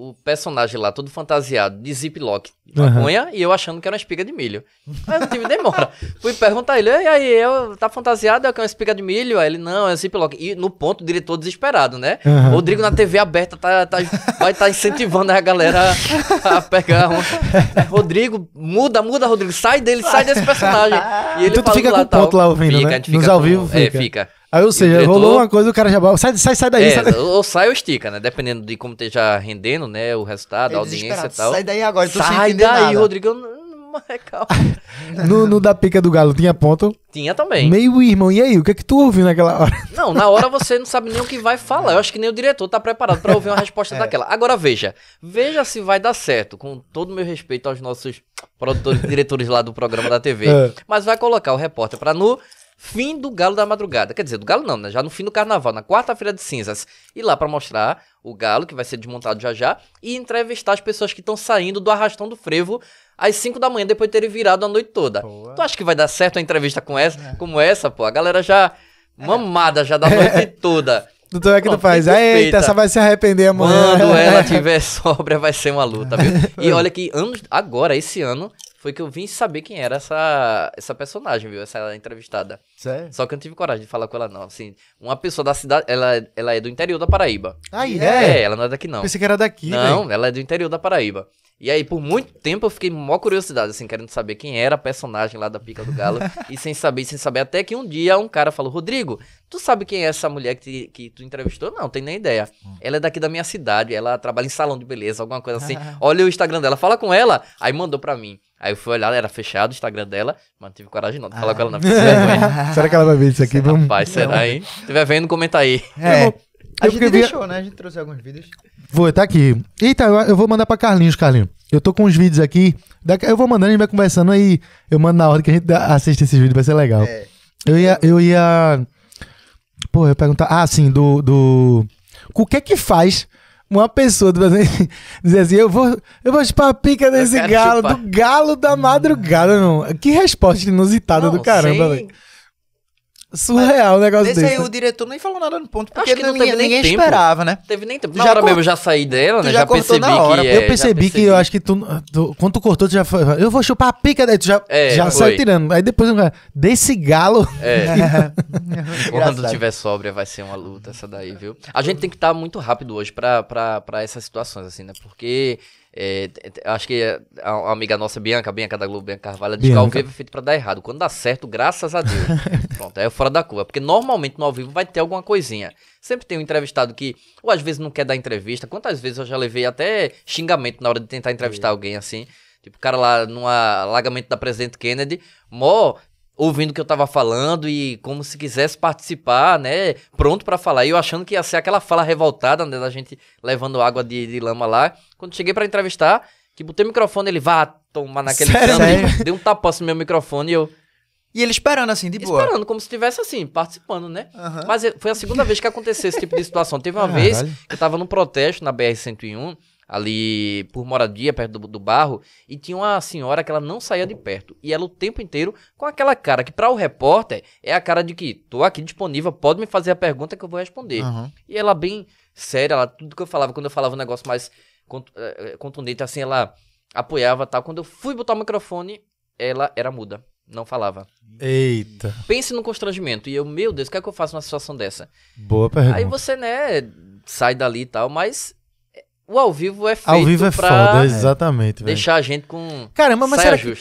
o personagem lá, todo fantasiado, de ziplock, maconha, uhum. e eu achando que era uma espiga de milho. Aí o time demora. Fui perguntar a ele, e aí, eu, tá fantasiado, é, é uma espiga de milho? Aí ele, não, é ziplock. E no ponto, o diretor desesperado, né? Uhum. Rodrigo na TV aberta tá, tá vai estar tá incentivando a galera a pegar uma... É, Rodrigo, muda, muda, Rodrigo, sai dele, sai desse personagem. E ele e tu fica lá, com o ponto lá ouvindo, fica, né? Nos ao vivo fica. É, fica. Aí, ou seja, diretor... rolou uma coisa, o cara já sai, sai, sai daí. É, sai daí. Ou sai ou estica, né? Dependendo de como esteja rendendo, né? O resultado, é a audiência e tal. Sai daí agora, Sai daí, nada. Rodrigo. É, calma. no, no da pica do galo tinha ponto? Tinha também. Meio irmão, e aí? O que é que tu ouviu naquela hora? Não, na hora você não sabe nem o que vai falar. Eu acho que nem o diretor tá preparado para ouvir uma resposta é. daquela. Agora veja, veja se vai dar certo, com todo o meu respeito aos nossos produtores e diretores lá do programa da TV. É. Mas vai colocar o repórter pra nu, fim do Galo da Madrugada. Quer dizer, do Galo não, né? Já no fim do carnaval, na quarta-feira de cinzas. E lá para mostrar o Galo, que vai ser desmontado já já, e entrevistar as pessoas que estão saindo do arrastão do frevo às 5 da manhã, depois de terem virado a noite toda. Boa. Tu acha que vai dar certo a entrevista com essa, é. como essa, pô? A galera já mamada já da é. noite toda. Doutor, então é que tu faz? Eita, essa vai se arrepender amanhã. Quando ela tiver sobra, vai ser uma luta, viu? E olha que anos, agora, esse ano, foi que eu vim saber quem era essa, essa personagem, viu? Essa entrevistada. Sério? Só que eu não tive coragem de falar com ela, não. Assim, uma pessoa da cidade. Ela, ela é do interior da Paraíba. Aí, ah, é? É, ela não é daqui, não. Pensei que era daqui, Não, véio. ela é do interior da Paraíba. E aí, por muito tempo, eu fiquei com curiosidade, assim, querendo saber quem era a personagem lá da Pica do Galo. e sem saber, sem saber. Até que um dia um cara falou: Rodrigo, tu sabe quem é essa mulher que, te, que tu entrevistou? Não, tem nem ideia. Hum. Ela é daqui da minha cidade, ela trabalha em salão de beleza, alguma coisa assim. Olha o Instagram dela, fala com ela. Aí mandou pra mim. Aí eu fui olhar, era fechado o Instagram dela, mas não tive coragem não de falar ah. com ela na não. Ah. será que ela vai ver isso aqui? Vamos... Rapaz, será, hein? Se tiver vendo, comenta aí. É. a gente fechou, deixou, né? A gente trouxe alguns vídeos. Vou, tá aqui. Eita, eu vou mandar pra Carlinhos, Carlinhos. Eu tô com uns vídeos aqui. Eu vou mandando, a gente vai conversando aí. Eu mando na hora que a gente assiste esses vídeos, vai ser legal. É. Eu ia. Eu ia... Pô, eu ia perguntar. Ah, sim, do. do... O que é que faz uma pessoa dizer assim, eu vou, eu vou chupar a pica desse galo, chupar. do galo da madrugada, não. Que resposta inusitada não, do caramba, velho. Surreal o negócio desse. Desse aí o diretor nem falou nada no ponto, porque não ninguém, teve ninguém tempo. esperava, né? Teve nem tempo. Na já hora mesmo já saí dela, né? Já, é, já percebi que Eu percebi, percebi que eu acho que tu, tu, Quando tu cortou, tu já foi... Eu vou chupar a pica daí, tu já, é, já saiu tirando. Aí depois, desse galo... É. quando tiver sóbria vai ser uma luta essa daí, viu? A gente tem que estar tá muito rápido hoje pra, pra, pra essas situações, assim, né? Porque... É, acho que é, a, a, amiga nossa, Bianca, Bianca da Globo, Bianca Carvalho, diz que ao vivo é feito pra dar errado. Quando dá certo, graças a Deus. Pronto, aí é fora da curva. Porque normalmente no ao vivo vai ter alguma coisinha. Sempre tem um entrevistado que, ou às vezes não quer dar entrevista. Quantas vezes eu já levei até xingamento na hora de tentar entrevistar é. alguém assim. Tipo, o cara lá no alagamento da presidente Kennedy, mó ouvindo o que eu tava falando e como se quisesse participar, né? Pronto para falar. E eu achando que ia ser aquela fala revoltada, né? Da gente levando água de, de lama lá. Quando cheguei para entrevistar, que botei o microfone, ele vá tomar naquele Canto, deu um tapa assim no meu microfone e eu. E ele esperando assim, de boa. Esperando, como se estivesse assim, participando, né? Uhum. Mas foi a segunda vez que aconteceu esse tipo de situação. Teve uma ah, vez que eu tava num protesto na BR-101 ali por moradia, perto do, do, barro, e tinha uma senhora que ela não saía de perto. E ela o tempo inteiro com aquela cara que, para o repórter, é a cara de que tô aqui disponível, pode me fazer a pergunta que eu vou responder. Uhum. E ela, bem séria, ela, tudo que eu falava, quando eu falava um negócio mais eh, eh, contundente, assim, ela apoiava tal. Quando eu fui botar o microfone, ela era muda. Não falava. Eita. Pense no constrangimento. E eu, meu Deus, o que é que eu faço numa situação dessa? Boa pergunta. Aí você, né, sai dali e tal, mas o ao vivo é feito. Ao vivo é foda, exatamente. Deixar velho. a gente com. Caramba, mas será que,